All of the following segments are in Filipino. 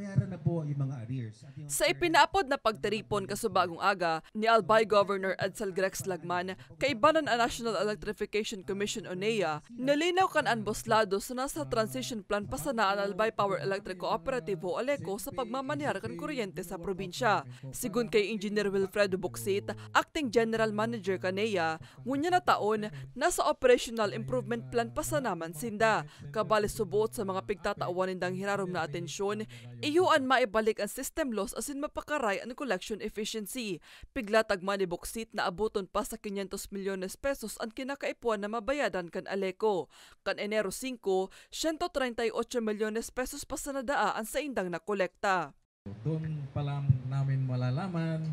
Bayaran na po ang mga arrears. Sa ipinapod na pagtiripon kasubagong aga ni Albay Governor Edsel Grex Lagman kay Banan a National Electrification Commission o NEA, nalinaw kan ang Boslado sa nasa transition plan pa sa naan Albay Power Electric Cooperative o ALECO sa pagmamanyar kan kuryente sa probinsya. Sigun kay Engineer Wilfredo Buxit, Acting General Manager kan NEA, ngunya na taon, nasa Operational Improvement Plan pa naman sinda. Kabali subot sa mga pigtataawanin ng hirarom na atensyon, Iyuan maibalik ang system loss asin mapakaray ang collection efficiency. Piglatag maniboksit na abuton pa sa 500 milyones pesos ang kinakaipuan na mabayadan kan Aleco. Kan Enero 5, 138 milyones pesos pa sa nadaan sa indang nakolekta. Doon pa lang namin malalaman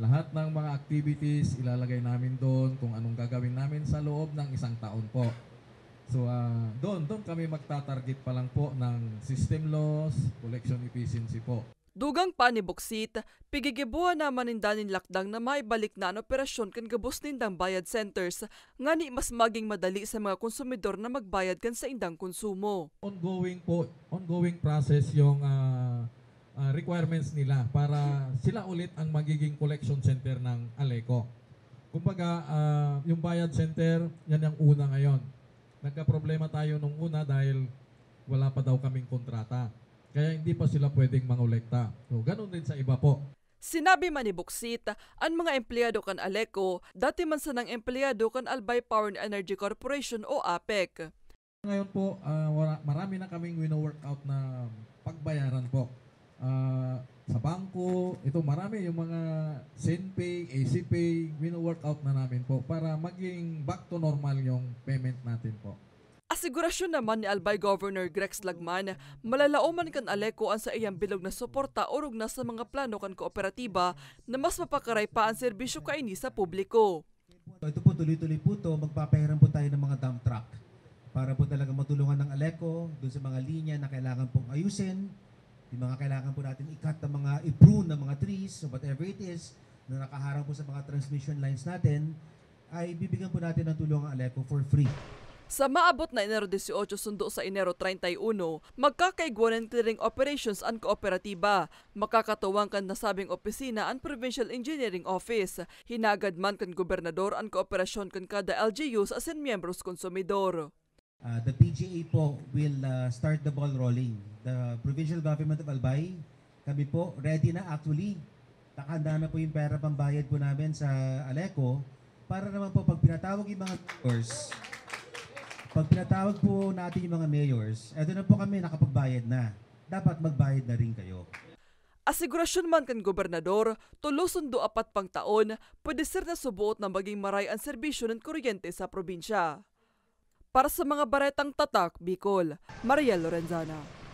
lahat ng mga activities ilalagay namin doon kung anong gagawin namin sa loob ng isang taon po. So, uh, doon, doon kami magtatarget pa lang po ng system loss, collection efficiency po. Dugang pa ni Boksit, pigigibuha na manindanin lakdang na maibalik na ang operasyon kan gabos nindang bayad centers, ngani mas maging madali sa mga konsumidor na magbayad kan sa indang konsumo. Ongoing po, ongoing process yung uh, uh, requirements nila para sila ulit ang magiging collection center ng Aleco. Kumbaga, uh, yung bayad center, yan ang una ngayon nagka-problema tayo nung una dahil wala pa daw kaming kontrata. Kaya hindi pa sila pwedeng mangolekta. So, ganun din sa iba po. Sinabi man ni Buksit, ang mga empleyado kan Aleco, dati man sa nang empleyado kan Albay Power and Energy Corporation o APEC. Ngayon po, uh, marami na kaming wino-workout na marami yung mga SendPay, ACPay, wino-workout na namin po para maging back to normal yung payment natin po. Asigurasyon naman ni Albay Governor Grex Lagman, malalaoman kan Aleko ang sa iyang bilog na suporta urog na sa mga plano kan kooperatiba na mas mapakaray pa ang serbisyo kaini sa publiko. Ito po, tuloy-tuloy po ito, magpapahiram po tayo ng mga dump truck para po talaga matulungan ng Aleko dun sa mga linya na kailangan pong ayusin yung mga kailangan po natin i-cut ng mga, i-prune ng mga trees, so whatever it is, na nakaharang po sa mga transmission lines natin, ay bibigyan po natin ng tulong ang Aleco for free. Sa maabot na Enero 18 sundo sa Enero 31, magkakaiguan ng clearing operations ang kooperatiba. Makakatuwang kan nasabing opisina ang Provincial Engineering Office. Hinagad man kan gobernador ang kooperasyon kan kada LGU sa asin miyembros konsumidor. Uh, the PGA po will uh, start the ball rolling the Provincial Government of Albay. Kami po, ready na actually. Nakahanda na po yung pera pambayad po namin sa Aleco para naman po pag pinatawag yung mga mayors, pag pinatawag po natin yung mga mayors, eto na po kami nakapagbayad na. Dapat magbayad na rin kayo. Asigurasyon man kan gobernador, tuluson do apat pang taon, pwede sir na subuot na maging maray ang serbisyo ng kuryente sa probinsya. Para sa mga baretang tatak, Bicol, Maria Lorenzana.